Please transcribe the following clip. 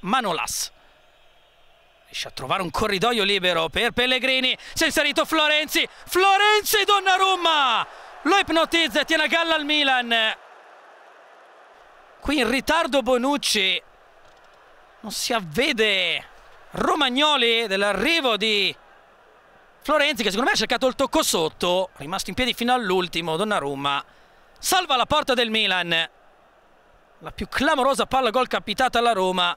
Manolas riesce a trovare un corridoio libero per Pellegrini si è inserito Florenzi Florenzi Donnarumma lo ipnotizza e tiene a galla il Milan qui in ritardo Bonucci non si avvede Romagnoli dell'arrivo di Florenzi che secondo me ha cercato il tocco sotto rimasto in piedi fino all'ultimo Donnarumma salva la porta del Milan la più clamorosa palla gol capitata alla Roma